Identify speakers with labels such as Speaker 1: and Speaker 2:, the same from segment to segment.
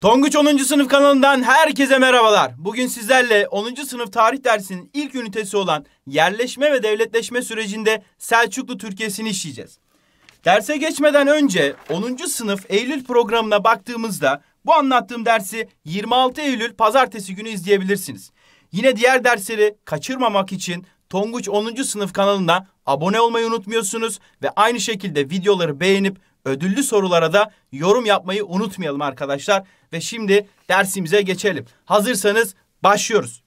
Speaker 1: Tonguç 10. sınıf kanalından herkese merhabalar. Bugün sizlerle 10. sınıf tarih dersinin ilk ünitesi olan yerleşme ve devletleşme sürecinde Selçuklu Türkiye'sini işleyeceğiz. Derse geçmeden önce 10. sınıf Eylül programına baktığımızda bu anlattığım dersi 26 Eylül pazartesi günü izleyebilirsiniz. Yine diğer dersleri kaçırmamak için Tonguç 10. sınıf kanalına abone olmayı unutmuyorsunuz ve aynı şekilde videoları beğenip ödüllü sorulara da yorum yapmayı unutmayalım arkadaşlar. Ve şimdi dersimize geçelim. Hazırsanız başlıyoruz.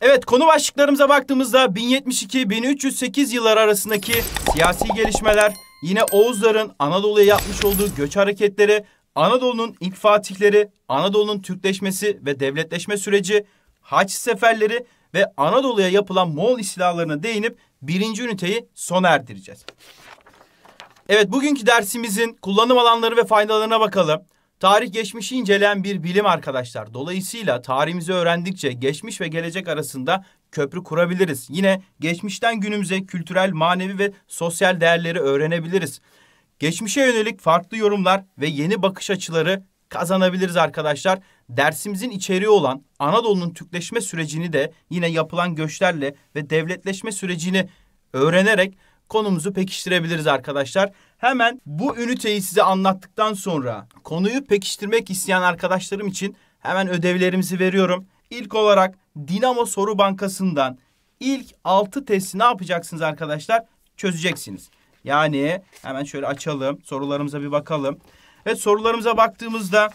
Speaker 1: Evet konu başlıklarımıza baktığımızda 1072-1308 yıllar arasındaki siyasi gelişmeler, yine Oğuzların Anadolu'ya yapmış olduğu göç hareketleri, Anadolu'nun ilk fatihleri, Anadolu'nun Türkleşmesi ve devletleşme süreci, haç seferleri ve Anadolu'ya yapılan Moğol istilalarına değinip birinci üniteyi sona erdireceğiz. Evet bugünkü dersimizin kullanım alanları ve faydalarına bakalım. Tarih geçmişi inceleyen bir bilim arkadaşlar. Dolayısıyla tarihimizi öğrendikçe geçmiş ve gelecek arasında köprü kurabiliriz. Yine geçmişten günümüze kültürel, manevi ve sosyal değerleri öğrenebiliriz. Geçmişe yönelik farklı yorumlar ve yeni bakış açıları kazanabiliriz arkadaşlar. Dersimizin içeriği olan Anadolu'nun Türkleşme sürecini de yine yapılan göçlerle ve devletleşme sürecini öğrenerek konumuzu pekiştirebiliriz arkadaşlar. Hemen bu üniteyi size anlattıktan sonra konuyu pekiştirmek isteyen arkadaşlarım için hemen ödevlerimizi veriyorum. İlk olarak Dinamo Soru Bankası'ndan ilk 6 testi ne yapacaksınız arkadaşlar? Çözeceksiniz. Yani hemen şöyle açalım sorularımıza bir bakalım. Evet sorularımıza baktığımızda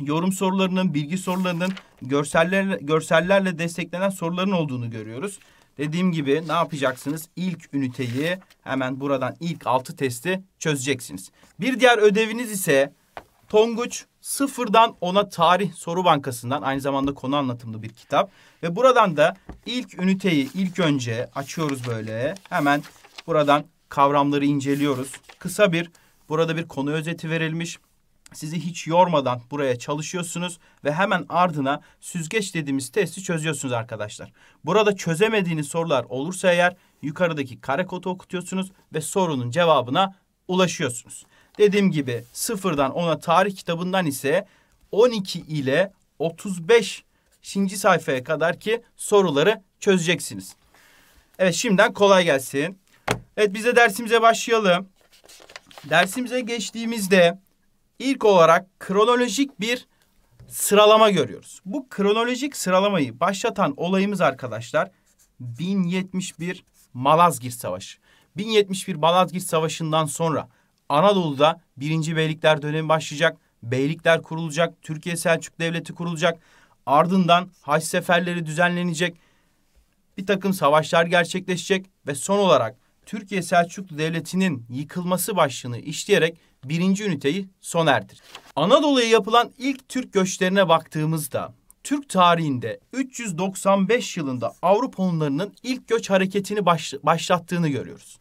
Speaker 1: yorum sorularının, bilgi sorularının görsellerle, görsellerle desteklenen soruların olduğunu görüyoruz. Dediğim gibi ne yapacaksınız? İlk üniteyi hemen buradan ilk altı testi çözeceksiniz. Bir diğer ödeviniz ise Tonguç sıfırdan ona tarih soru bankasından aynı zamanda konu anlatımlı bir kitap. Ve buradan da ilk üniteyi ilk önce açıyoruz böyle. Hemen buradan kavramları inceliyoruz. Kısa bir Burada bir konu özeti verilmiş. Sizi hiç yormadan buraya çalışıyorsunuz ve hemen ardına süzgeç dediğimiz testi çözüyorsunuz arkadaşlar. Burada çözemediğiniz sorular olursa eğer yukarıdaki kare kodu okutuyorsunuz ve sorunun cevabına ulaşıyorsunuz. Dediğim gibi sıfırdan ona tarih kitabından ise 12 ile 35. sayfaya kadar ki soruları çözeceksiniz. Evet şimdiden kolay gelsin. Evet biz de dersimize başlayalım. Dersimize geçtiğimizde ilk olarak kronolojik bir sıralama görüyoruz. Bu kronolojik sıralamayı başlatan olayımız arkadaşlar 1071 Malazgirt Savaşı. 1071 Malazgirt Savaşı'ndan sonra Anadolu'da 1. Beylikler dönemi başlayacak. Beylikler kurulacak, Türkiye Selçuk Devleti kurulacak. Ardından haç seferleri düzenlenecek. Bir takım savaşlar gerçekleşecek ve son olarak Türkiye Selçuklu Devleti'nin yıkılması başlığını işleyerek birinci üniteyi sona erdir. Anadolu'ya yapılan ilk Türk göçlerine baktığımızda Türk tarihinde 395 yılında Avrupalılarının ilk göç hareketini baş, başlattığını görüyoruz.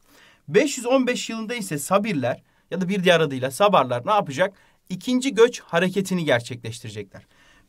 Speaker 1: 515 yılında ise Sabirler ya da bir diğer adıyla Sabarlar ne yapacak? İkinci göç hareketini gerçekleştirecekler.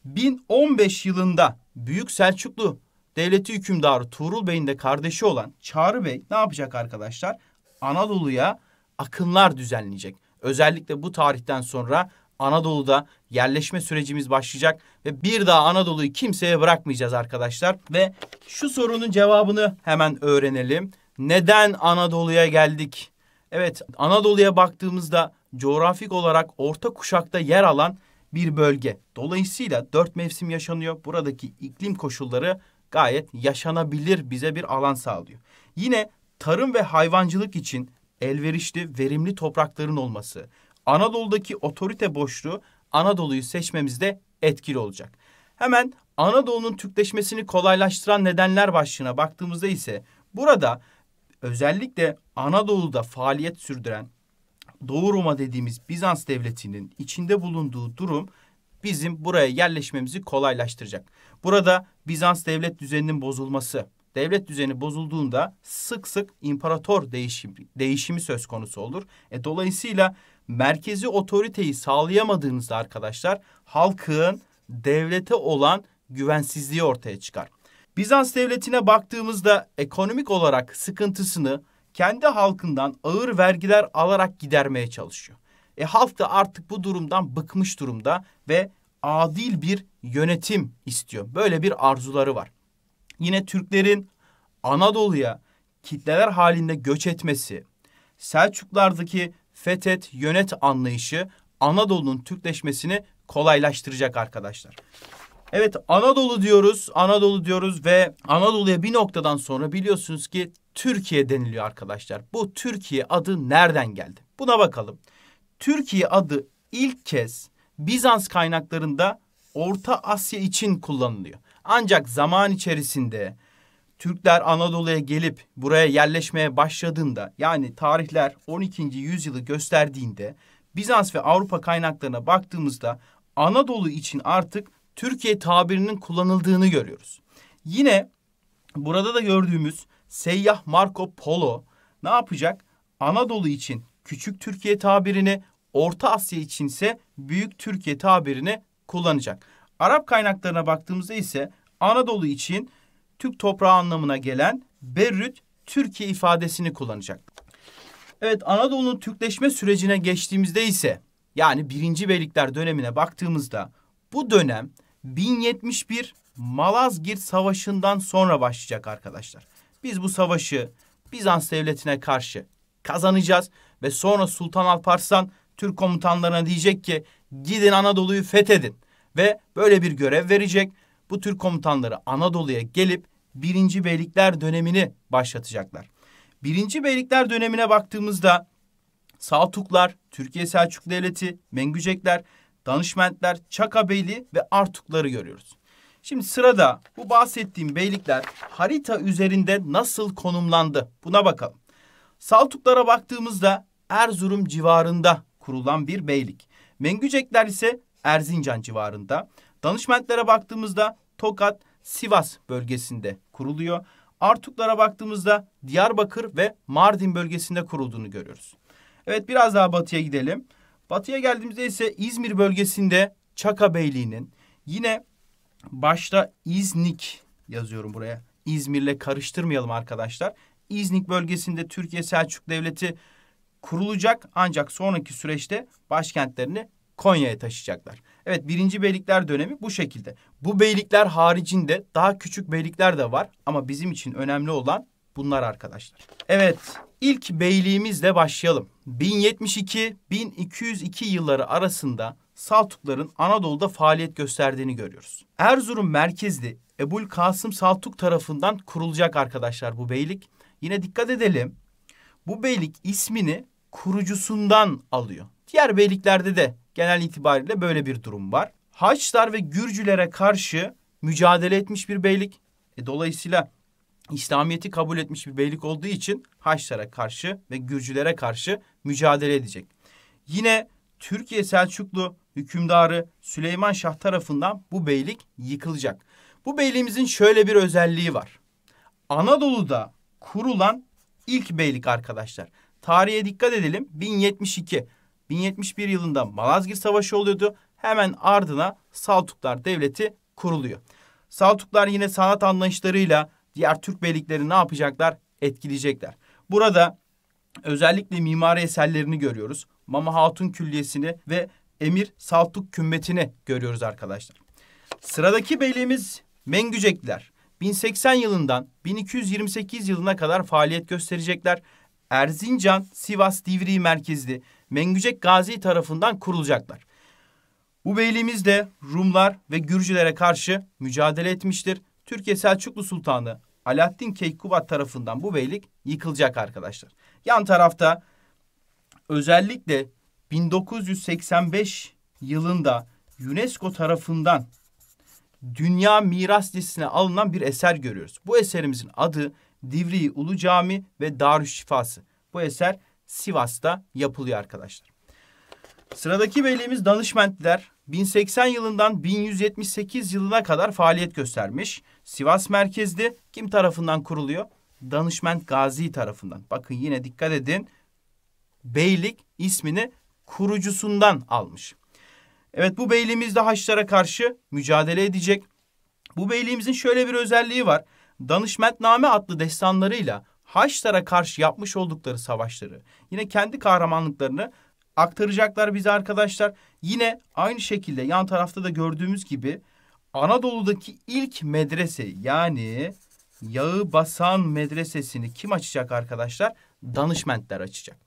Speaker 1: 1015 yılında Büyük Selçuklu devleti hükümdarı Tuğrul Bey'in de kardeşi olan Çağrı Bey ne yapacak arkadaşlar? Anadolu'ya akınlar düzenleyecek. Özellikle bu tarihten sonra Anadolu'da yerleşme sürecimiz başlayacak ve bir daha Anadolu'yu kimseye bırakmayacağız arkadaşlar. Ve şu sorunun cevabını hemen öğrenelim. Neden Anadolu'ya geldik? Evet, Anadolu'ya baktığımızda coğrafik olarak orta kuşakta yer alan bir bölge. Dolayısıyla dört mevsim yaşanıyor. Buradaki iklim koşulları gayet yaşanabilir bize bir alan sağlıyor. Yine tarım ve hayvancılık için elverişli, verimli toprakların olması, Anadolu'daki otorite boşluğu Anadolu'yu seçmemizde etkili olacak. Hemen Anadolu'nun Türkleşmesini kolaylaştıran nedenler başlığına baktığımızda ise burada özellikle Anadolu'da faaliyet sürdüren Doğu Roma dediğimiz Bizans devletinin içinde bulunduğu durum bizim buraya yerleşmemizi kolaylaştıracak. Burada Bizans devlet düzeninin bozulması, devlet düzeni bozulduğunda sık sık imparator değişim, değişimi söz konusu olur. E, dolayısıyla merkezi otoriteyi sağlayamadığınızda arkadaşlar halkın devlete olan güvensizliği ortaya çıkar. Bizans devletine baktığımızda ekonomik olarak sıkıntısını kendi halkından ağır vergiler alarak gidermeye çalışıyor. E, halk da artık bu durumdan bıkmış durumda ve adil bir yönetim istiyor. Böyle bir arzuları var. Yine Türklerin Anadolu'ya kitleler halinde göç etmesi, Selçuklardaki fethet yönet anlayışı Anadolu'nun Türkleşmesini kolaylaştıracak arkadaşlar. Evet Anadolu diyoruz, Anadolu diyoruz ve Anadolu'ya bir noktadan sonra biliyorsunuz ki Türkiye deniliyor arkadaşlar. Bu Türkiye adı nereden geldi? Buna bakalım. Türkiye adı ilk kez Bizans kaynaklarında Orta Asya için kullanılıyor. Ancak zaman içerisinde Türkler Anadolu'ya gelip buraya yerleşmeye başladığında yani tarihler 12. yüzyılı gösterdiğinde Bizans ve Avrupa kaynaklarına baktığımızda Anadolu için artık Türkiye tabirinin kullanıldığını görüyoruz. Yine burada da gördüğümüz seyyah Marco Polo ne yapacak? Anadolu için küçük Türkiye tabirini, Orta Asya içinse Büyük Türkiye tabirini kullanacak. Arap kaynaklarına baktığımızda ise Anadolu için Türk toprağı anlamına gelen Berrüt Türkiye ifadesini kullanacak. Evet Anadolu'nun Türkleşme sürecine geçtiğimizde ise yani birinci Beylikler dönemine baktığımızda bu dönem 1071 Malazgirt Savaşı'ndan sonra başlayacak arkadaşlar. Biz bu savaşı Bizans devletine karşı kazanacağız ve sonra Sultan Alparslan Türk komutanlarına diyecek ki gidin Anadolu'yu fethedin ve böyle bir görev verecek. Bu Türk komutanları Anadolu'ya gelip birinci beylikler dönemini başlatacaklar. Birinci beylikler dönemine baktığımızda Saltuklar, Türkiye Selçuk Devleti, Mengücekler, Danışmentler, Çaka Beyliği ve Artukları görüyoruz. Şimdi sırada bu bahsettiğim beylikler harita üzerinde nasıl konumlandı? Buna bakalım. Saltuklara baktığımızda Erzurum civarında kurulan bir beylik. Mengücekler ise Erzincan civarında. Danışmentlere baktığımızda Tokat, Sivas bölgesinde kuruluyor. Artuklara baktığımızda Diyarbakır ve Mardin bölgesinde kurulduğunu görüyoruz. Evet biraz daha batıya gidelim. Batıya geldiğimizde ise İzmir bölgesinde Çaka Beyliği'nin yine başta İznik yazıyorum buraya. İzmir'le karıştırmayalım arkadaşlar. İznik bölgesinde Türkiye Selçuk Devleti kurulacak ancak sonraki süreçte başkentlerini Konya'ya taşıyacaklar. Evet birinci beylikler dönemi bu şekilde. Bu beylikler haricinde daha küçük beylikler de var ama bizim için önemli olan bunlar arkadaşlar. Evet ilk beyliğimizle başlayalım. 1072-1202 yılları arasında Saltukların Anadolu'da faaliyet gösterdiğini görüyoruz. Erzurum merkezli Ebul Kasım Saltuk tarafından kurulacak arkadaşlar bu beylik. Yine dikkat edelim. Bu beylik ismini kurucusundan alıyor. Diğer beyliklerde de genel itibariyle böyle bir durum var. Haçlar ve Gürcülere karşı mücadele etmiş bir beylik. E, dolayısıyla İslamiyet'i kabul etmiş bir beylik olduğu için Haçlara karşı ve Gürcülere karşı mücadele edecek. Yine Türkiye Selçuklu hükümdarı Süleyman Şah tarafından bu beylik yıkılacak. Bu beyliğimizin şöyle bir özelliği var. Anadolu'da kurulan ilk beylik arkadaşlar. Tarihe dikkat edelim. 1072. 1071 yılında Malazgirt Savaşı oluyordu. Hemen ardına Saltuklar Devleti kuruluyor. Saltuklar yine sanat anlayışlarıyla diğer Türk beylikleri ne yapacaklar? Etkileyecekler. Burada özellikle mimari eserlerini görüyoruz. Mama Hatun Külliyesi'ni ve Emir Saltuk Kümbeti'ni görüyoruz arkadaşlar. Sıradaki beyliğimiz Mengücekliler. 1080 yılından 1228 yılına kadar faaliyet gösterecekler. Erzincan, Sivas, Divriği merkezli Mengücek Gazi tarafından kurulacaklar. Bu beyliğimiz de Rumlar ve Gürcülere karşı mücadele etmiştir. Türkiye Selçuklu Sultanı Alaaddin Keykubat tarafından bu beylik yıkılacak arkadaşlar. Yan tarafta özellikle 1985 yılında UNESCO tarafından Dünya Miras Listesi'ne alınan bir eser görüyoruz. Bu eserimizin adı Divriği Ulu Cami ve Darüşşifası. Bu eser Sivas'ta yapılıyor arkadaşlar. Sıradaki beyliğimiz Danışmentliler. 1080 yılından 1178 yılına kadar faaliyet göstermiş. Sivas merkezli kim tarafından kuruluyor? Danışment Gazi tarafından. Bakın yine dikkat edin. Beylik ismini kurucusundan almış. Evet bu beyliğimiz de Haçlara karşı mücadele edecek. Bu beyliğimizin şöyle bir özelliği var. Danışmentname adlı destanlarıyla Haçlara karşı yapmış oldukları savaşları, yine kendi kahramanlıklarını aktaracaklar bize arkadaşlar. Yine aynı şekilde yan tarafta da gördüğümüz gibi Anadolu'daki ilk medrese yani Yağı Basan Medresesini kim açacak arkadaşlar? Danışmentler açacak.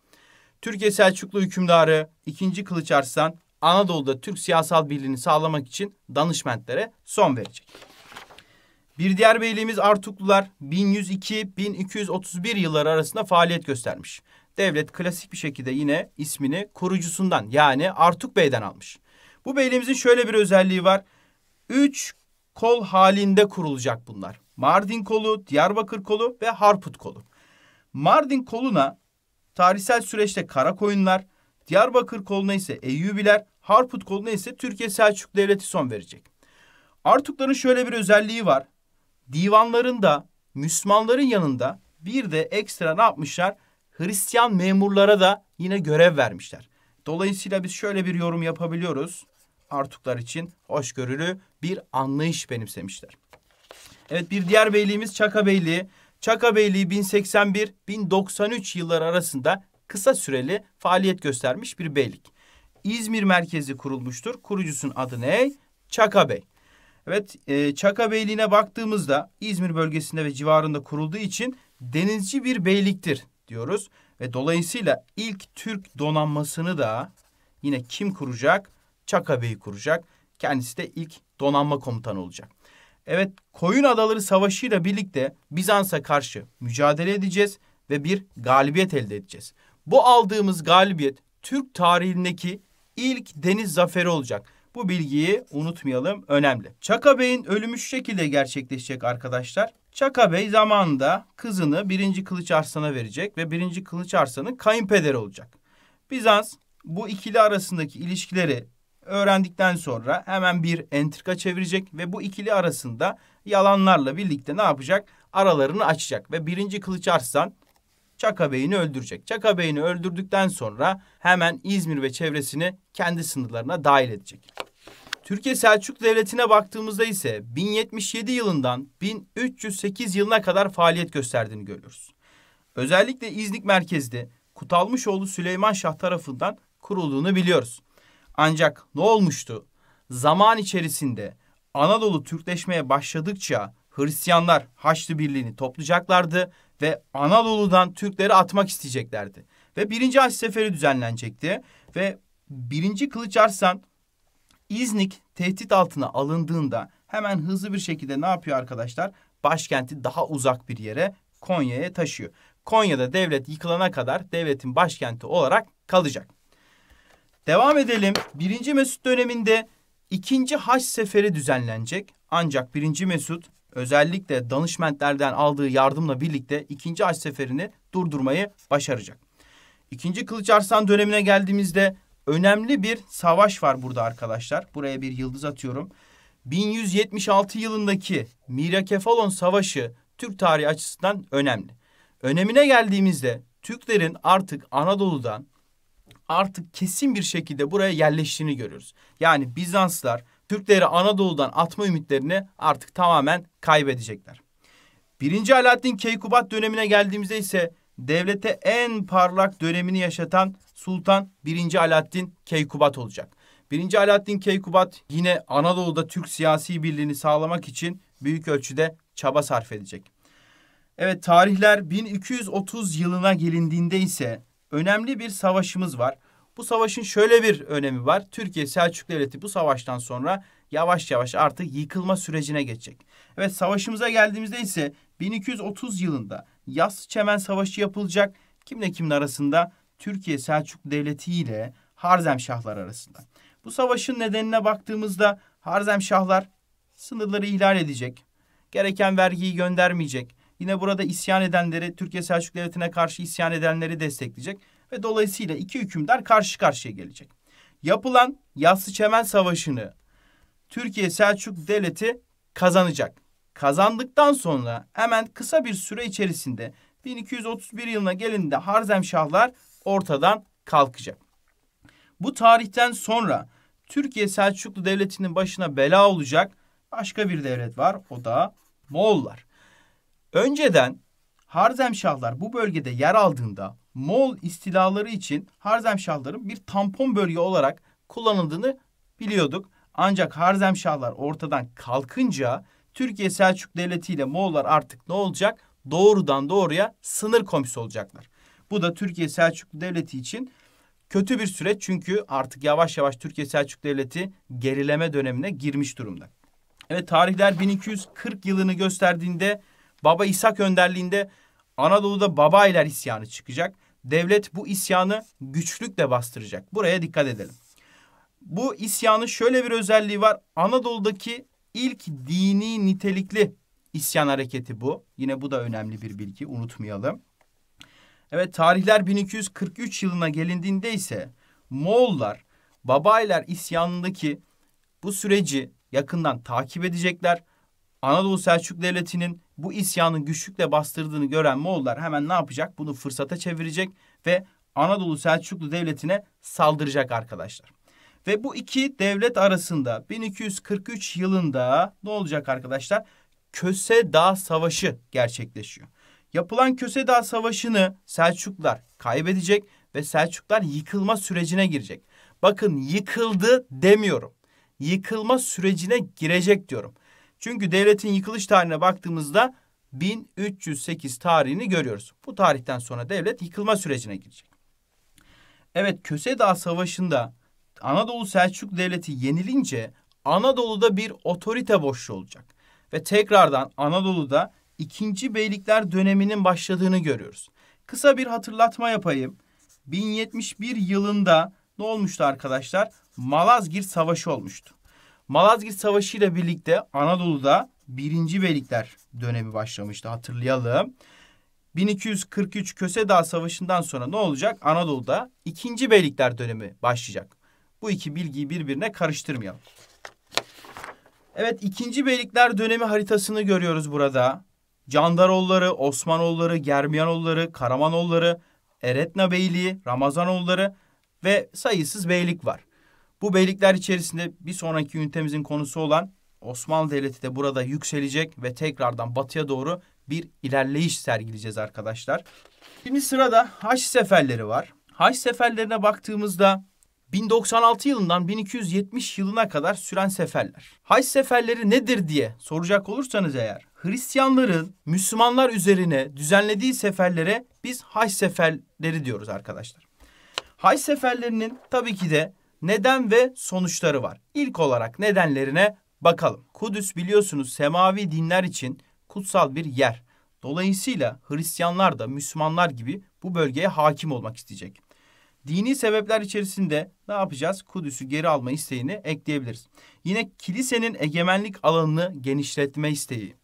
Speaker 1: Türkiye Selçuklu hükümdarı 2. Kılıç Arslan Anadolu'da Türk siyasal birliğini sağlamak için danışmentlere son verecek. Bir diğer beyliğimiz Artuklular 1102-1231 yılları arasında faaliyet göstermiş. Devlet klasik bir şekilde yine ismini kurucusundan yani Artuk Bey'den almış. Bu beyliğimizin şöyle bir özelliği var. Üç kol halinde kurulacak bunlar. Mardin kolu, Diyarbakır kolu ve Harput kolu. Mardin koluna tarihsel süreçte Karakoyunlar, Diyarbakır koluna ise Eyyubiler, Harput koluna ise Türkiye Selçuk Devleti son verecek. Artukların şöyle bir özelliği var divanlarında Müslümanların yanında bir de ekstra ne yapmışlar? Hristiyan memurlara da yine görev vermişler. Dolayısıyla biz şöyle bir yorum yapabiliyoruz. Artuklar için hoşgörülü bir anlayış benimsemişler. Evet bir diğer beyliğimiz Çaka Beyliği. Çaka Beyliği 1081-1093 yılları arasında kısa süreli faaliyet göstermiş bir beylik. İzmir merkezi kurulmuştur. Kurucusunun adı ne? Çaka Bey. Evet e, Çaka Beyliği'ne baktığımızda İzmir bölgesinde ve civarında kurulduğu için denizci bir beyliktir diyoruz. Ve dolayısıyla ilk Türk donanmasını da yine kim kuracak? Çaka Bey kuracak. Kendisi de ilk donanma komutanı olacak. Evet Koyun Adaları Savaşı ile birlikte Bizans'a karşı mücadele edeceğiz ve bir galibiyet elde edeceğiz. Bu aldığımız galibiyet Türk tarihindeki ilk deniz zaferi olacak. Bu bilgiyi unutmayalım önemli. Çaka Bey'in ölümü şu şekilde gerçekleşecek arkadaşlar. Çaka Bey zamanında kızını 1. Kılıç Arslan'a verecek ve 1. Kılıç Arslan'ın kayınpederi olacak. Bizans bu ikili arasındaki ilişkileri öğrendikten sonra hemen bir entrika çevirecek ve bu ikili arasında yalanlarla birlikte ne yapacak? Aralarını açacak ve 1. Kılıç Arslan Çaka Bey'ini öldürecek. Çaka Bey'ini öldürdükten sonra hemen İzmir ve çevresini kendi sınırlarına dahil edecek. Türkiye Selçuklu Devleti'ne baktığımızda ise 1077 yılından 1308 yılına kadar faaliyet gösterdiğini görüyoruz. Özellikle İznik merkezli Kutalmışoğlu Süleyman Şah tarafından kurulduğunu biliyoruz. Ancak ne olmuştu? Zaman içerisinde Anadolu Türkleşmeye başladıkça Hristiyanlar Haçlı Birliği'ni toplayacaklardı ve Anadolu'dan Türkleri atmak isteyeceklerdi. Ve birinci Haç Seferi düzenlenecekti ve birinci Kılıç Arslan İznik tehdit altına alındığında hemen hızlı bir şekilde ne yapıyor arkadaşlar? Başkenti daha uzak bir yere Konya'ya taşıyor. Konya'da devlet yıkılana kadar devletin başkenti olarak kalacak. Devam edelim. 1. Mesut döneminde 2. Haç Seferi düzenlenecek. Ancak 1. Mesut özellikle danışmentlerden aldığı yardımla birlikte 2. Haç Seferi'ni durdurmayı başaracak. 2. Kılıç Arslan dönemine geldiğimizde önemli bir savaş var burada arkadaşlar. Buraya bir yıldız atıyorum. 1176 yılındaki Mirakefalon Savaşı Türk tarihi açısından önemli. Önemine geldiğimizde Türklerin artık Anadolu'dan artık kesin bir şekilde buraya yerleştiğini görüyoruz. Yani Bizanslar Türkleri Anadolu'dan atma ümitlerini artık tamamen kaybedecekler. Birinci Alaaddin Keykubat dönemine geldiğimizde ise devlete en parlak dönemini yaşatan Sultan 1. Alaaddin Keykubat olacak. 1. Alaaddin Keykubat yine Anadolu'da Türk siyasi birliğini sağlamak için büyük ölçüde çaba sarf edecek. Evet tarihler 1230 yılına gelindiğinde ise önemli bir savaşımız var. Bu savaşın şöyle bir önemi var. Türkiye Selçuk Devleti bu savaştan sonra yavaş yavaş artık yıkılma sürecine geçecek. Evet savaşımıza geldiğimizde ise 1230 yılında Yas Çemen Savaşı yapılacak. Kimle kimin arasında Türkiye Selçuk Devleti ile Harzem şahlar arasında. Bu savaşın nedenine baktığımızda Harzem şahlar sınırları ihlal edecek. Gereken vergiyi göndermeyecek. Yine burada isyan edenleri, Türkiye Selçuk Devleti'ne karşı isyan edenleri destekleyecek. Ve dolayısıyla iki hükümdar karşı karşıya gelecek. Yapılan Yassı Çemen Savaşı'nı Türkiye Selçuk Devleti kazanacak. Kazandıktan sonra hemen kısa bir süre içerisinde 1231 yılına gelindi Harzem şahlar ortadan kalkacak. Bu tarihten sonra Türkiye Selçuklu Devleti'nin başına bela olacak başka bir devlet var. O da Moğollar. Önceden Harzemşahlar bu bölgede yer aldığında Moğol istilaları için Harzemşahların bir tampon bölge olarak kullanıldığını biliyorduk. Ancak Harzemşahlar ortadan kalkınca Türkiye Selçuk Devleti ile Moğollar artık ne olacak? Doğrudan doğruya sınır komşusu olacaklar. Bu da Türkiye Selçuklu Devleti için kötü bir süreç çünkü artık yavaş yavaş Türkiye Selçuklu Devleti gerileme dönemine girmiş durumda. Evet tarihler 1240 yılını gösterdiğinde Baba İshak önderliğinde Anadolu'da Babayiler isyanı çıkacak. Devlet bu isyanı güçlükle bastıracak. Buraya dikkat edelim. Bu isyanın şöyle bir özelliği var. Anadolu'daki ilk dini nitelikli isyan hareketi bu. Yine bu da önemli bir bilgi unutmayalım. Evet tarihler 1243 yılına gelindiğinde ise Moğollar Babaylar isyanındaki bu süreci yakından takip edecekler. Anadolu Selçuk Devleti'nin bu isyanın güçlükle bastırdığını gören Moğollar hemen ne yapacak? Bunu fırsata çevirecek ve Anadolu Selçuklu Devleti'ne saldıracak arkadaşlar. Ve bu iki devlet arasında 1243 yılında ne olacak arkadaşlar? Köse Dağ Savaşı gerçekleşiyor. Yapılan Kösedağ Savaşı'nı Selçuklar kaybedecek ve Selçuklar yıkılma sürecine girecek. Bakın yıkıldı demiyorum. Yıkılma sürecine girecek diyorum. Çünkü devletin yıkılış tarihine baktığımızda 1308 tarihini görüyoruz. Bu tarihten sonra devlet yıkılma sürecine girecek. Evet Kösedağ Savaşı'nda Anadolu Selçuk Devleti yenilince Anadolu'da bir otorite boşluğu olacak. Ve tekrardan Anadolu'da ikinci beylikler döneminin başladığını görüyoruz. Kısa bir hatırlatma yapayım. 1071 yılında ne olmuştu arkadaşlar? Malazgirt Savaşı olmuştu. Malazgirt Savaşı ile birlikte Anadolu'da birinci beylikler dönemi başlamıştı hatırlayalım. 1243 Köse Dağı Savaşı'ndan sonra ne olacak? Anadolu'da ikinci beylikler dönemi başlayacak. Bu iki bilgiyi birbirine karıştırmayalım. Evet ikinci beylikler dönemi haritasını görüyoruz burada. Candaroğulları, Osmanoğulları, Germiyanoğulları, Karamanoğulları, Eretna Beyliği, Ramazanoğulları ve sayısız beylik var. Bu beylikler içerisinde bir sonraki ünitemizin konusu olan Osmanlı Devleti de burada yükselecek ve tekrardan batıya doğru bir ilerleyiş sergileyeceğiz arkadaşlar. Şimdi sırada Haç seferleri var. Haç seferlerine baktığımızda 1096 yılından 1270 yılına kadar süren seferler. Haç seferleri nedir diye soracak olursanız eğer Hristiyanların Müslümanlar üzerine düzenlediği seferlere biz haç seferleri diyoruz arkadaşlar. Haç seferlerinin tabii ki de neden ve sonuçları var. İlk olarak nedenlerine bakalım. Kudüs biliyorsunuz semavi dinler için kutsal bir yer. Dolayısıyla Hristiyanlar da Müslümanlar gibi bu bölgeye hakim olmak isteyecek. Dini sebepler içerisinde ne yapacağız? Kudüs'ü geri alma isteğini ekleyebiliriz. Yine kilisenin egemenlik alanını genişletme isteği.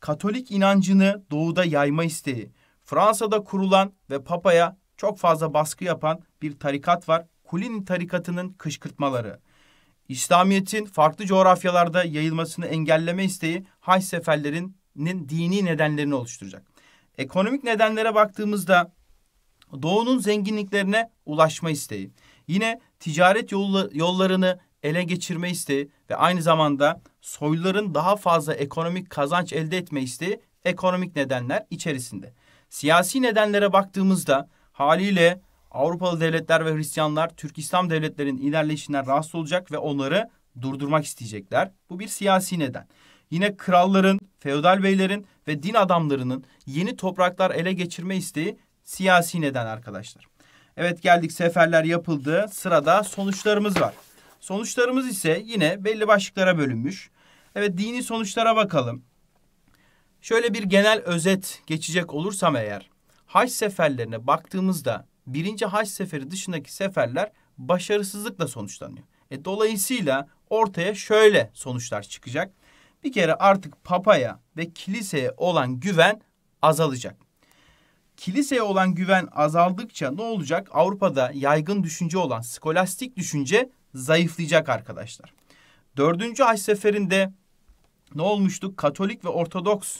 Speaker 1: Katolik inancını doğuda yayma isteği, Fransa'da kurulan ve papaya çok fazla baskı yapan bir tarikat var. Kulin tarikatının kışkırtmaları. İslamiyet'in farklı coğrafyalarda yayılmasını engelleme isteği Hayseferlerinin dini nedenlerini oluşturacak. Ekonomik nedenlere baktığımızda Doğu'nun zenginliklerine ulaşma isteği, yine ticaret yollarını ele geçirme isteği ve aynı zamanda soyluların daha fazla ekonomik kazanç elde etme isteği ekonomik nedenler içerisinde. Siyasi nedenlere baktığımızda haliyle Avrupalı devletler ve Hristiyanlar Türk İslam devletlerinin ilerleyişinden rahatsız olacak ve onları durdurmak isteyecekler. Bu bir siyasi neden. Yine kralların, feodal beylerin ve din adamlarının yeni topraklar ele geçirme isteği siyasi neden arkadaşlar. Evet geldik seferler yapıldı. Sırada sonuçlarımız var. Sonuçlarımız ise yine belli başlıklara bölünmüş. Evet dini sonuçlara bakalım. Şöyle bir genel özet geçecek olursam eğer haç seferlerine baktığımızda birinci haç seferi dışındaki seferler başarısızlıkla sonuçlanıyor. E, dolayısıyla ortaya şöyle sonuçlar çıkacak. Bir kere artık papaya ve kiliseye olan güven azalacak. Kiliseye olan güven azaldıkça ne olacak? Avrupa'da yaygın düşünce olan skolastik düşünce zayıflayacak arkadaşlar. Dördüncü haç seferinde ne olmuştu? Katolik ve Ortodoks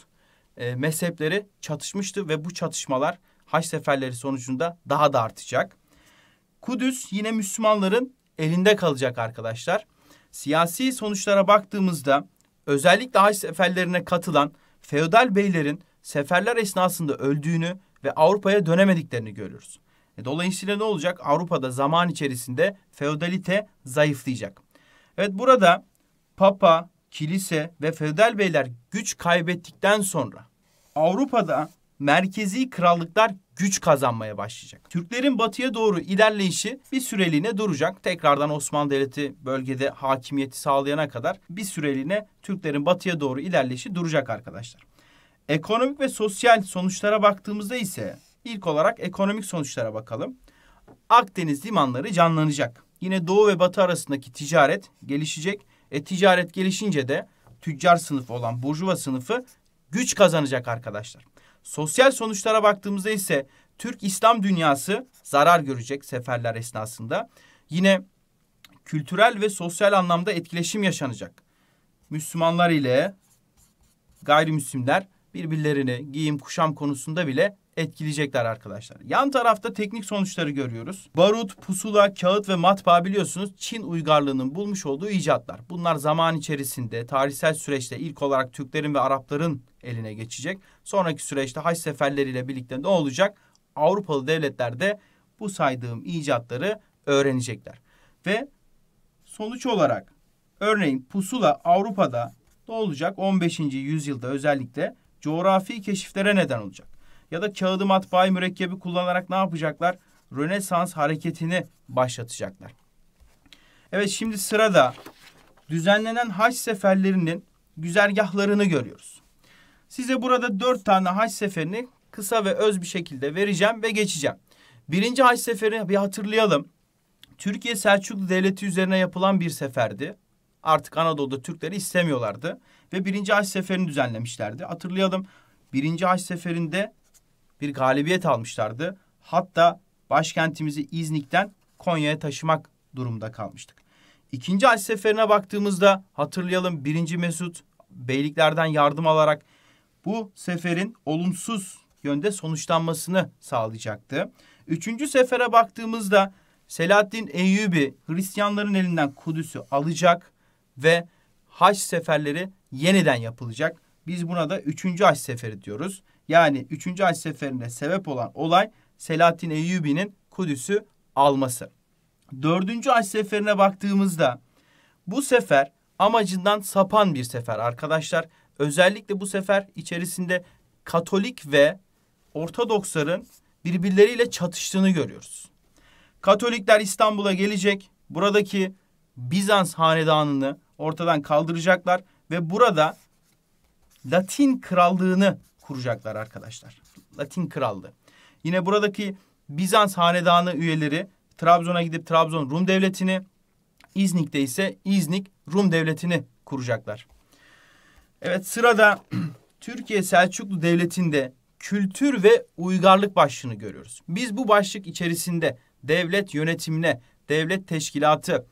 Speaker 1: e, mezhepleri çatışmıştı ve bu çatışmalar Haç seferleri sonucunda daha da artacak. Kudüs yine Müslümanların elinde kalacak arkadaşlar. Siyasi sonuçlara baktığımızda özellikle Haç seferlerine katılan feodal beylerin seferler esnasında öldüğünü ve Avrupa'ya dönemediklerini görüyoruz. E, dolayısıyla ne olacak? Avrupa'da zaman içerisinde feodalite zayıflayacak. Evet burada Papa, kilise ve feodal beyler güç kaybettikten sonra Avrupa'da merkezi krallıklar güç kazanmaya başlayacak. Türklerin batıya doğru ilerleyişi bir süreliğine duracak. Tekrardan Osmanlı Devleti bölgede hakimiyeti sağlayana kadar bir süreliğine Türklerin batıya doğru ilerleyişi duracak arkadaşlar. Ekonomik ve sosyal sonuçlara baktığımızda ise ilk olarak ekonomik sonuçlara bakalım. Akdeniz limanları canlanacak. Yine doğu ve batı arasındaki ticaret gelişecek e, ticaret gelişince de tüccar sınıfı olan burjuva sınıfı güç kazanacak arkadaşlar. Sosyal sonuçlara baktığımızda ise Türk İslam dünyası zarar görecek seferler esnasında. Yine kültürel ve sosyal anlamda etkileşim yaşanacak. Müslümanlar ile gayrimüslimler birbirlerini giyim kuşam konusunda bile etkileyecekler arkadaşlar. Yan tarafta teknik sonuçları görüyoruz. Barut, pusula, kağıt ve matbaa biliyorsunuz Çin uygarlığının bulmuş olduğu icatlar. Bunlar zaman içerisinde tarihsel süreçte ilk olarak Türklerin ve Arapların eline geçecek. Sonraki süreçte haç seferleriyle birlikte ne olacak? Avrupalı devletler de bu saydığım icatları öğrenecekler. Ve sonuç olarak örneğin pusula Avrupa'da ne olacak? 15. yüzyılda özellikle coğrafi keşiflere neden olacak ya da kağıdı matbaayı mürekkebi kullanarak ne yapacaklar? Rönesans hareketini başlatacaklar. Evet şimdi sırada düzenlenen haç seferlerinin güzergahlarını görüyoruz. Size burada dört tane haç seferini kısa ve öz bir şekilde vereceğim ve geçeceğim. Birinci haç seferini bir hatırlayalım. Türkiye Selçuklu Devleti üzerine yapılan bir seferdi. Artık Anadolu'da Türkleri istemiyorlardı. Ve birinci haç seferini düzenlemişlerdi. Hatırlayalım. Birinci haç seferinde bir galibiyet almışlardı. Hatta başkentimizi İznik'ten Konya'ya taşımak durumda kalmıştık. İkinci Haç Seferi'ne baktığımızda hatırlayalım birinci Mesut beyliklerden yardım alarak bu seferin olumsuz yönde sonuçlanmasını sağlayacaktı. Üçüncü sefere baktığımızda Selahaddin Eyyubi Hristiyanların elinden Kudüs'ü alacak ve Haç seferleri yeniden yapılacak. Biz buna da üçüncü Haç seferi diyoruz yani 3. Haç Seferi'ne sebep olan olay Selahattin Eyyubi'nin Kudüs'ü alması. 4. Haç Seferi'ne baktığımızda bu sefer amacından sapan bir sefer arkadaşlar. Özellikle bu sefer içerisinde Katolik ve Ortodoksların birbirleriyle çatıştığını görüyoruz. Katolikler İstanbul'a gelecek. Buradaki Bizans hanedanını ortadan kaldıracaklar ve burada Latin krallığını kuracaklar arkadaşlar. Latin krallığı. Yine buradaki Bizans hanedanı üyeleri Trabzon'a gidip Trabzon Rum devletini, İznik'te ise İznik Rum devletini kuracaklar. Evet sırada Türkiye Selçuklu Devleti'nde kültür ve uygarlık başlığını görüyoruz. Biz bu başlık içerisinde devlet yönetimine, devlet teşkilatı,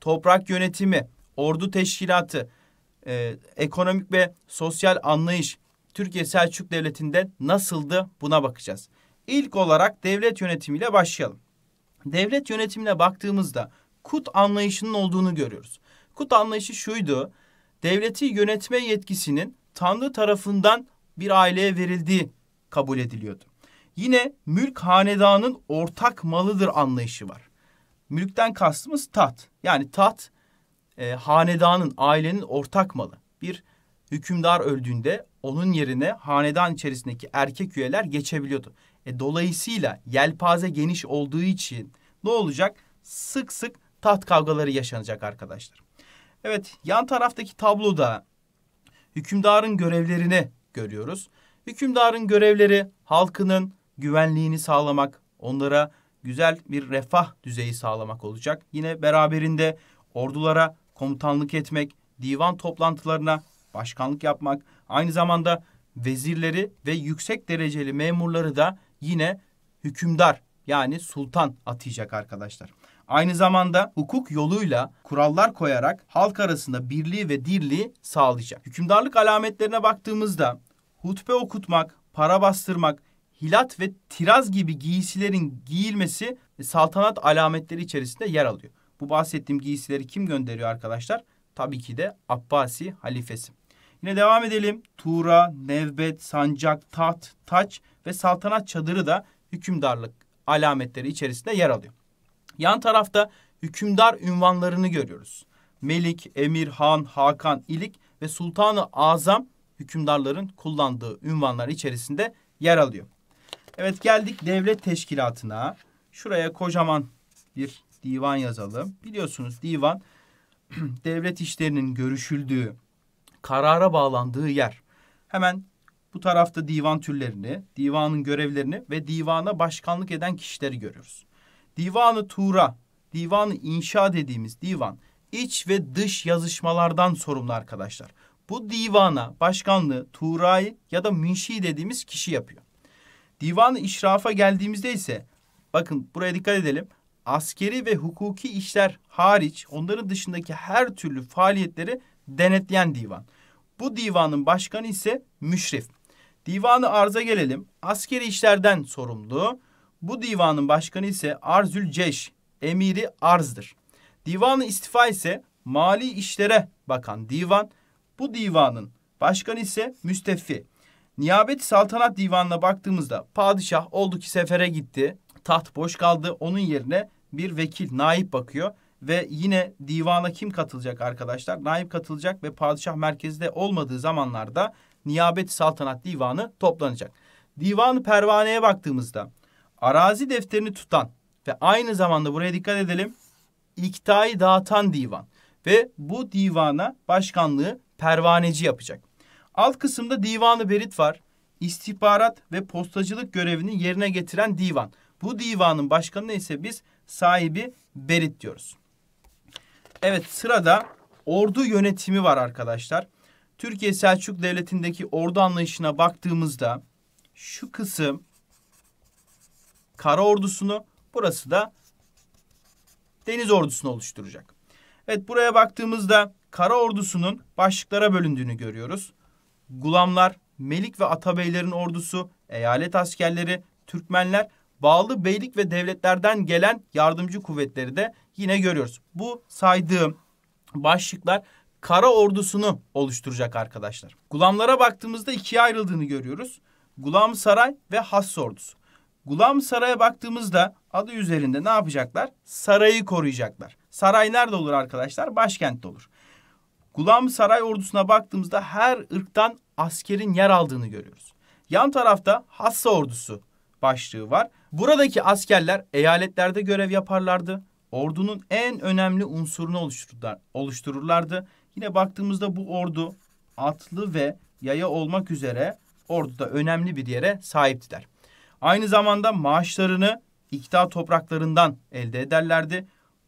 Speaker 1: toprak yönetimi, ordu teşkilatı, e, ekonomik ve sosyal anlayış, Türkiye Selçuk Devleti'nde nasıldı buna bakacağız. İlk olarak devlet yönetimiyle başlayalım. Devlet yönetimine baktığımızda kut anlayışının olduğunu görüyoruz. Kut anlayışı şuydu. Devleti yönetme yetkisinin Tanrı tarafından bir aileye verildiği kabul ediliyordu. Yine mülk hanedanın ortak malıdır anlayışı var. Mülkten kastımız tat, Yani tat e, hanedanın, ailenin ortak malı. Bir hükümdar öldüğünde onun yerine hanedan içerisindeki erkek üyeler geçebiliyordu. E, dolayısıyla yelpaze geniş olduğu için ne olacak? Sık sık taht kavgaları yaşanacak arkadaşlar. Evet yan taraftaki tabloda hükümdarın görevlerini görüyoruz. Hükümdarın görevleri halkının güvenliğini sağlamak, onlara güzel bir refah düzeyi sağlamak olacak. Yine beraberinde ordulara komutanlık etmek, divan toplantılarına başkanlık yapmak, aynı zamanda vezirleri ve yüksek dereceli memurları da yine hükümdar yani sultan atayacak arkadaşlar. Aynı zamanda hukuk yoluyla kurallar koyarak halk arasında birliği ve dirliği sağlayacak. Hükümdarlık alametlerine baktığımızda hutbe okutmak, para bastırmak, hilat ve tiraz gibi giysilerin giyilmesi saltanat alametleri içerisinde yer alıyor. Bu bahsettiğim giysileri kim gönderiyor arkadaşlar? Tabii ki de Abbasi halifesi. Yine devam edelim. Tuğra, nevbet, sancak, taht, taç ve saltanat çadırı da hükümdarlık alametleri içerisinde yer alıyor. Yan tarafta hükümdar ünvanlarını görüyoruz. Melik, Emir, Han, Hakan, İlik ve Sultanı Azam hükümdarların kullandığı ünvanlar içerisinde yer alıyor. Evet geldik devlet teşkilatına. Şuraya kocaman bir divan yazalım. Biliyorsunuz divan devlet işlerinin görüşüldüğü, karara bağlandığı yer. Hemen bu tarafta divan türlerini, divanın görevlerini ve divana başkanlık eden kişileri görüyoruz. Divanı Tura, divanı inşa dediğimiz divan iç ve dış yazışmalardan sorumlu arkadaşlar. Bu divana başkanlığı Turay ya da Münşi dediğimiz kişi yapıyor. Divanı işrafa geldiğimizde ise bakın buraya dikkat edelim. Askeri ve hukuki işler hariç onların dışındaki her türlü faaliyetleri denetleyen divan. Bu divanın başkanı ise müşrif. Divanı arza gelelim. Askeri işlerden sorumlu. Bu divanın başkanı ise Arzül Ceş, emiri arzdır. Divanı istifa ise mali işlere bakan divan. Bu divanın başkanı ise müstefi. Niyabet saltanat divanına baktığımızda padişah oldu ki sefere gitti. Taht boş kaldı. Onun yerine bir vekil, naip bakıyor. Ve yine divana kim katılacak arkadaşlar? Naip katılacak ve padişah merkezde olmadığı zamanlarda niyabet saltanat divanı toplanacak. Divan pervaneye baktığımızda arazi defterini tutan ve aynı zamanda buraya dikkat edelim iktayı dağıtan divan ve bu divana başkanlığı pervaneci yapacak. Alt kısımda divanı berit var. İstihbarat ve postacılık görevini yerine getiren divan. Bu divanın başkanı ise biz sahibi berit diyoruz. Evet sırada ordu yönetimi var arkadaşlar. Türkiye Selçuk Devleti'ndeki ordu anlayışına baktığımızda şu kısım kara ordusunu burası da deniz ordusunu oluşturacak. Evet buraya baktığımızda kara ordusunun başlıklara bölündüğünü görüyoruz. Gulamlar, Melik ve Atabeylerin ordusu, eyalet askerleri, Türkmenler, bağlı beylik ve devletlerden gelen yardımcı kuvvetleri de yine görüyoruz. Bu saydığım başlıklar kara ordusunu oluşturacak arkadaşlar. Gulamlara baktığımızda ikiye ayrıldığını görüyoruz. Gulam Saray ve Hass ordusu. Gulam Saray'a baktığımızda adı üzerinde ne yapacaklar? Sarayı koruyacaklar. Saray nerede olur arkadaşlar? Başkentte olur. Gulam Saray ordusuna baktığımızda her ırktan askerin yer aldığını görüyoruz. Yan tarafta Hassa ordusu başlığı var. Buradaki askerler eyaletlerde görev yaparlardı ordunun en önemli unsurunu oluştururlardı. Yine baktığımızda bu ordu atlı ve yaya olmak üzere orduda önemli bir yere sahiptiler. Aynı zamanda maaşlarını iktidar topraklarından elde ederlerdi.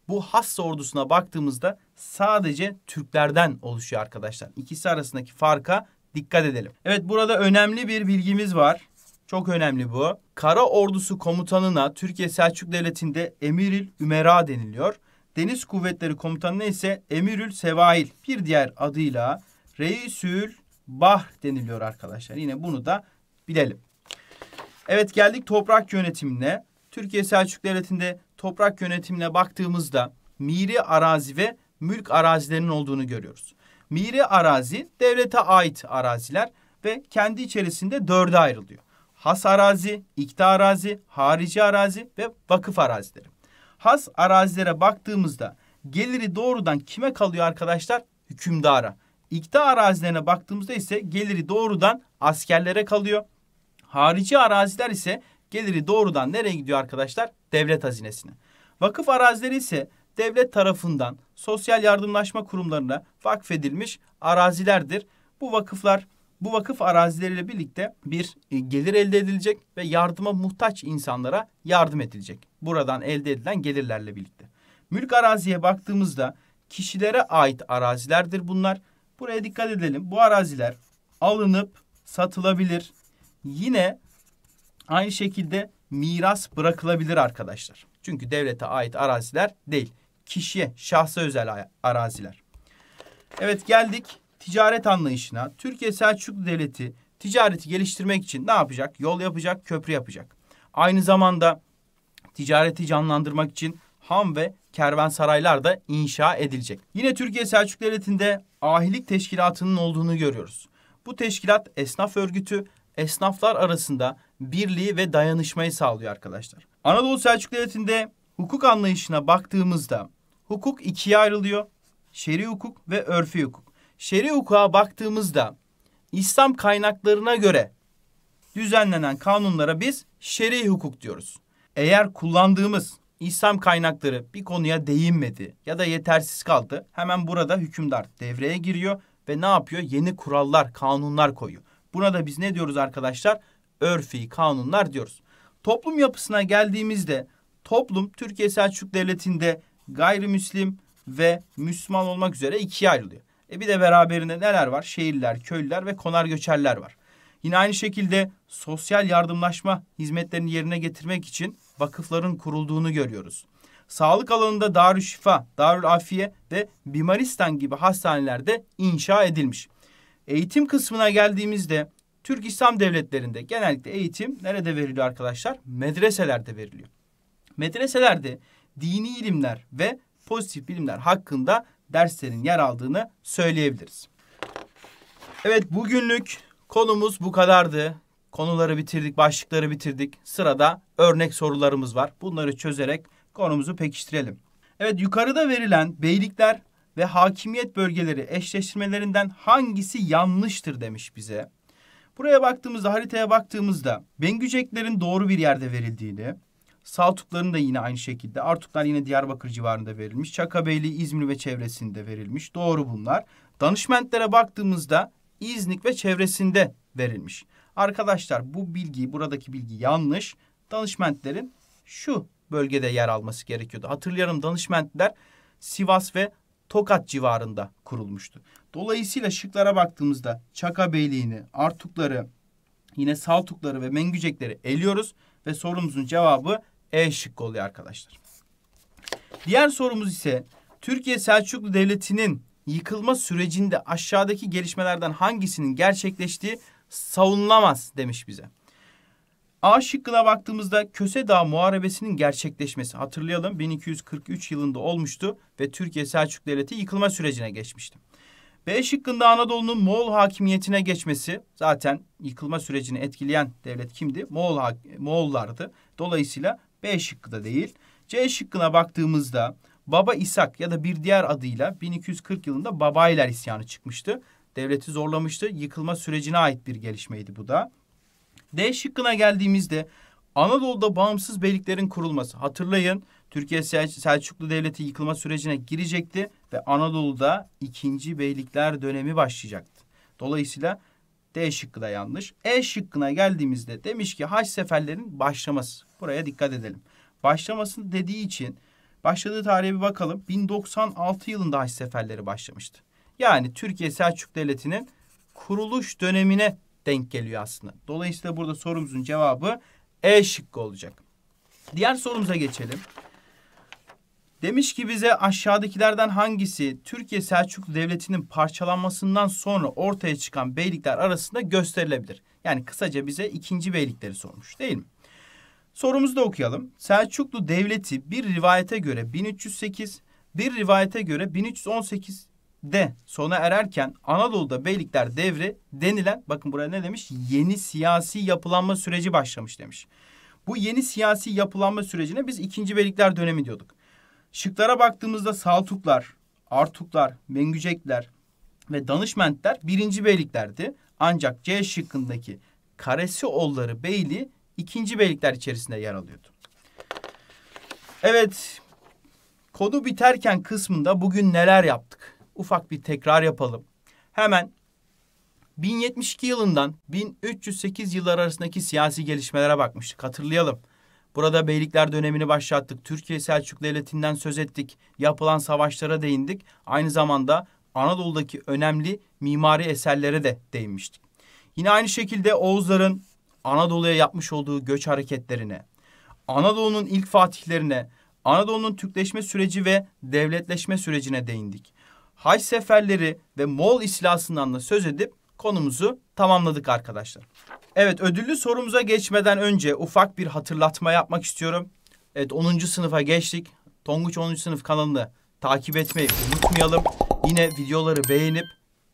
Speaker 1: Bu has ordusuna baktığımızda sadece Türklerden oluşuyor arkadaşlar. İkisi arasındaki farka dikkat edelim. Evet burada önemli bir bilgimiz var. Çok önemli bu. Kara ordusu komutanına Türkiye Selçuk Devleti'nde Emiril Ümera deniliyor. Deniz Kuvvetleri Komutanı'na ise Emirül Sevail bir diğer adıyla Reisül Bah deniliyor arkadaşlar. Yine bunu da bilelim. Evet geldik toprak yönetimine. Türkiye Selçuk Devleti'nde toprak yönetimine baktığımızda miri arazi ve mülk arazilerinin olduğunu görüyoruz. Miri arazi devlete ait araziler ve kendi içerisinde dörde ayrılıyor has arazi, ikta arazi, harici arazi ve vakıf arazileri. Has arazilere baktığımızda geliri doğrudan kime kalıyor arkadaşlar? Hükümdara. İkta arazilerine baktığımızda ise geliri doğrudan askerlere kalıyor. Harici araziler ise geliri doğrudan nereye gidiyor arkadaşlar? Devlet hazinesine. Vakıf arazileri ise devlet tarafından sosyal yardımlaşma kurumlarına vakfedilmiş arazilerdir. Bu vakıflar bu vakıf arazileriyle birlikte bir e, gelir elde edilecek ve yardıma muhtaç insanlara yardım edilecek. Buradan elde edilen gelirlerle birlikte. Mülk araziye baktığımızda kişilere ait arazilerdir bunlar. Buraya dikkat edelim. Bu araziler alınıp satılabilir. Yine aynı şekilde miras bırakılabilir arkadaşlar. Çünkü devlete ait araziler değil. Kişiye, şahsa özel araziler. Evet geldik ticaret anlayışına Türkiye Selçuklu Devleti ticareti geliştirmek için ne yapacak? Yol yapacak, köprü yapacak. Aynı zamanda ticareti canlandırmak için ham ve kervansaraylar da inşa edilecek. Yine Türkiye Selçuklu Devleti'nde ahilik teşkilatının olduğunu görüyoruz. Bu teşkilat esnaf örgütü esnaflar arasında birliği ve dayanışmayı sağlıyor arkadaşlar. Anadolu Selçuklu Devleti'nde hukuk anlayışına baktığımızda hukuk ikiye ayrılıyor. Şer'i hukuk ve örfi hukuk. Şer'i hukuka baktığımızda İslam kaynaklarına göre düzenlenen kanunlara biz şer'i hukuk diyoruz. Eğer kullandığımız İslam kaynakları bir konuya değinmedi ya da yetersiz kaldı hemen burada hükümdar devreye giriyor ve ne yapıyor? Yeni kurallar, kanunlar koyuyor. Buna da biz ne diyoruz arkadaşlar? Örfi kanunlar diyoruz. Toplum yapısına geldiğimizde toplum Türkiye Selçuk Devleti'nde gayrimüslim ve Müslüman olmak üzere ikiye ayrılıyor. E bir de beraberinde neler var? Şehirler, köylüler ve konar göçerler var. Yine aynı şekilde sosyal yardımlaşma hizmetlerini yerine getirmek için vakıfların kurulduğunu görüyoruz. Sağlık alanında Darüşşifa, Şifa, Darül Afiye ve Bimaristan gibi hastanelerde inşa edilmiş. Eğitim kısmına geldiğimizde Türk İslam devletlerinde genellikle eğitim nerede veriliyor arkadaşlar? Medreselerde veriliyor. Medreselerde dini ilimler ve pozitif bilimler hakkında derslerin yer aldığını söyleyebiliriz. Evet bugünlük konumuz bu kadardı. Konuları bitirdik, başlıkları bitirdik. Sırada örnek sorularımız var. Bunları çözerek konumuzu pekiştirelim. Evet yukarıda verilen beylikler ve hakimiyet bölgeleri eşleştirmelerinden hangisi yanlıştır demiş bize. Buraya baktığımızda, haritaya baktığımızda Bengüceklerin doğru bir yerde verildiğini, Saltukların da yine aynı şekilde. Artuklar yine Diyarbakır civarında verilmiş. Çakabeyli, İzmir ve çevresinde verilmiş. Doğru bunlar. Danışmentlere baktığımızda İznik ve çevresinde verilmiş. Arkadaşlar bu bilgi, buradaki bilgi yanlış. Danışmentlerin şu bölgede yer alması gerekiyordu. Hatırlayalım danışmentler Sivas ve Tokat civarında kurulmuştu. Dolayısıyla şıklara baktığımızda Çaka Artukları, yine Saltukları ve Mengücekleri eliyoruz ve sorumuzun cevabı e şıkkı oluyor arkadaşlar. Diğer sorumuz ise Türkiye Selçuklu Devleti'nin yıkılma sürecinde aşağıdaki gelişmelerden hangisinin gerçekleştiği savunulamaz demiş bize. A şıkkına baktığımızda Köse Dağı Muharebesi'nin gerçekleşmesi hatırlayalım 1243 yılında olmuştu ve Türkiye Selçuklu Devleti yıkılma sürecine geçmişti. B şıkkında Anadolu'nun Moğol hakimiyetine geçmesi zaten yıkılma sürecini etkileyen devlet kimdi? Moğol Moğollardı. Dolayısıyla B şıkkı da değil. C şıkkına baktığımızda Baba İshak ya da bir diğer adıyla 1240 yılında Babayiler isyanı çıkmıştı. Devleti zorlamıştı. Yıkılma sürecine ait bir gelişmeydi bu da. D şıkkına geldiğimizde Anadolu'da bağımsız beyliklerin kurulması. Hatırlayın Türkiye Sel Selçuklu Devleti yıkılma sürecine girecekti ve Anadolu'da ikinci beylikler dönemi başlayacaktı. Dolayısıyla D şıkkı da yanlış. E şıkkına geldiğimizde demiş ki haç seferlerin başlaması. Buraya dikkat edelim. Başlamasını dediği için başladığı tarihe bir bakalım. 1096 yılında haç seferleri başlamıştı. Yani Türkiye Selçuk Devleti'nin kuruluş dönemine denk geliyor aslında. Dolayısıyla burada sorumuzun cevabı E şıkkı olacak. Diğer sorumuza geçelim. Demiş ki bize aşağıdakilerden hangisi Türkiye Selçuklu Devleti'nin parçalanmasından sonra ortaya çıkan beylikler arasında gösterilebilir? Yani kısaca bize ikinci beylikleri sormuş değil mi? Sorumuzu da okuyalım. Selçuklu Devleti bir rivayete göre 1308, bir rivayete göre 1318'de sona ererken Anadolu'da beylikler devri denilen bakın buraya ne demiş? Yeni siyasi yapılanma süreci başlamış demiş. Bu yeni siyasi yapılanma sürecine biz ikinci beylikler dönemi diyorduk. Şıklara baktığımızda Saltuklar, Artuklar, Mengücekler ve Danışmentler birinci beyliklerdi. Ancak C şıkkındaki Karesioğulları beyli ikinci beylikler içerisinde yer alıyordu. Evet, konu biterken kısmında bugün neler yaptık? Ufak bir tekrar yapalım. Hemen 1072 yılından 1308 yıllar arasındaki siyasi gelişmelere bakmıştık. Hatırlayalım. Burada beylikler dönemini başlattık. Türkiye Selçuk Devleti'nden söz ettik. Yapılan savaşlara değindik. Aynı zamanda Anadolu'daki önemli mimari eserlere de değinmiştik. Yine aynı şekilde Oğuzların Anadolu'ya yapmış olduğu göç hareketlerine, Anadolu'nun ilk fatihlerine, Anadolu'nun Türkleşme süreci ve devletleşme sürecine değindik. Hay seferleri ve Moğol istilasından da söz edip konumuzu tamamladık arkadaşlar. Evet ödüllü sorumuza geçmeden önce ufak bir hatırlatma yapmak istiyorum. Evet 10. sınıfa geçtik. Tonguç 10. sınıf kanalını takip etmeyi unutmayalım. Yine videoları beğenip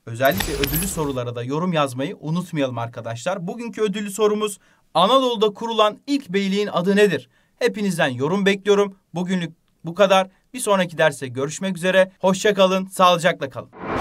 Speaker 1: özellikle ödüllü sorulara da yorum yazmayı unutmayalım arkadaşlar. Bugünkü ödüllü sorumuz Anadolu'da kurulan ilk beyliğin adı nedir? Hepinizden yorum bekliyorum. Bugünlük bu kadar. Bir sonraki derste görüşmek üzere. Hoşçakalın, sağlıcakla kalın.